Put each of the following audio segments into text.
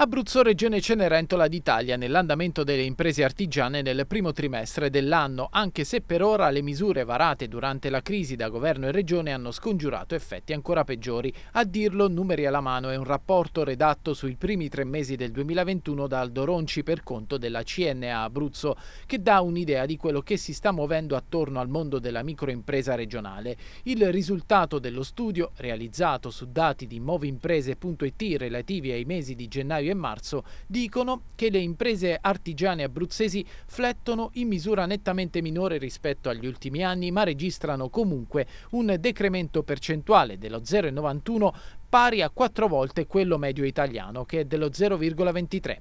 Abruzzo, Regione Cenerentola d'Italia nell'andamento delle imprese artigiane nel primo trimestre dell'anno, anche se per ora le misure varate durante la crisi da governo e regione hanno scongiurato effetti ancora peggiori. A dirlo, numeri alla mano, è un rapporto redatto sui primi tre mesi del 2021 da Aldo Ronci per conto della CNA Abruzzo, che dà un'idea di quello che si sta muovendo attorno al mondo della microimpresa regionale. Il risultato dello studio, realizzato su dati di moveimprese.it relativi ai mesi di gennaio e marzo dicono che le imprese artigiane abruzzesi flettono in misura nettamente minore rispetto agli ultimi anni, ma registrano comunque un decremento percentuale dello 0,91 pari a quattro volte quello medio italiano, che è dello 0,23.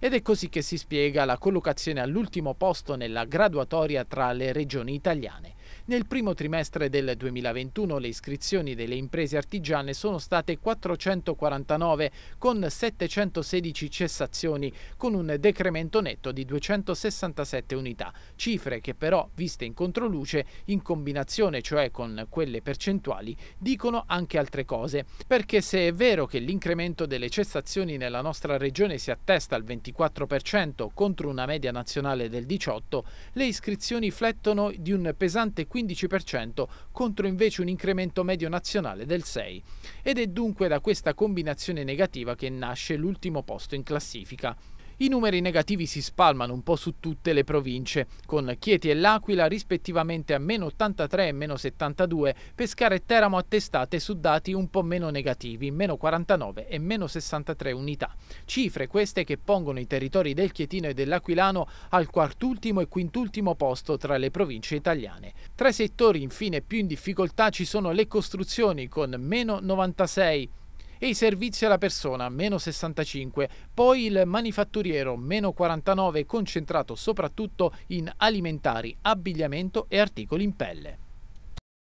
Ed è così che si spiega la collocazione all'ultimo posto nella graduatoria tra le regioni italiane. Nel primo trimestre del 2021 le iscrizioni delle imprese artigiane sono state 449 con 716 cessazioni, con un decremento netto di 267 unità, cifre che però, viste in controluce, in combinazione cioè con quelle percentuali, dicono anche altre cose. Perché se è vero che l'incremento delle cessazioni nella nostra regione si attesta al 24% contro una media nazionale del 18%, le iscrizioni flettono di un pesante 15% 15% contro invece un incremento medio nazionale del 6%. Ed è dunque da questa combinazione negativa che nasce l'ultimo posto in classifica. I numeri negativi si spalmano un po' su tutte le province, con Chieti e L'Aquila rispettivamente a meno 83 e meno 72, Pescara e Teramo attestate su dati un po' meno negativi, meno 49 e meno 63 unità. Cifre queste che pongono i territori del Chietino e dell'Aquilano al quartultimo e quintultimo posto tra le province italiane. Tra i settori infine più in difficoltà ci sono le costruzioni con meno 96, e i servizi alla persona meno 65, poi il manifatturiero meno 49 concentrato soprattutto in alimentari, abbigliamento e articoli in pelle.